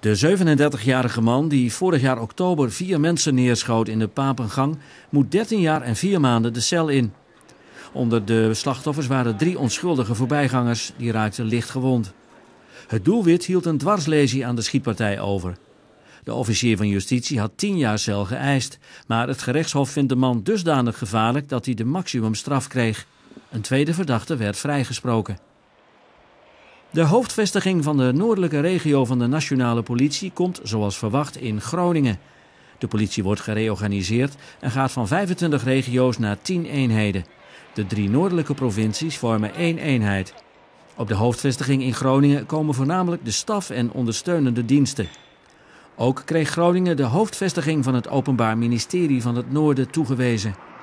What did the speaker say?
De 37-jarige man die vorig jaar oktober vier mensen neerschoot in de Papengang moet 13 jaar en 4 maanden de cel in. Onder de slachtoffers waren drie onschuldige voorbijgangers die raakten licht gewond. Het doelwit hield een dwarslesie aan de schietpartij over. De officier van justitie had 10 jaar cel geëist, maar het gerechtshof vindt de man dusdanig gevaarlijk dat hij de maximumstraf kreeg. Een tweede verdachte werd vrijgesproken. De hoofdvestiging van de noordelijke regio van de nationale politie komt zoals verwacht in Groningen. De politie wordt gereorganiseerd en gaat van 25 regio's naar 10 eenheden. De drie noordelijke provincies vormen één eenheid. Op de hoofdvestiging in Groningen komen voornamelijk de staf en ondersteunende diensten. Ook kreeg Groningen de hoofdvestiging van het Openbaar Ministerie van het Noorden toegewezen.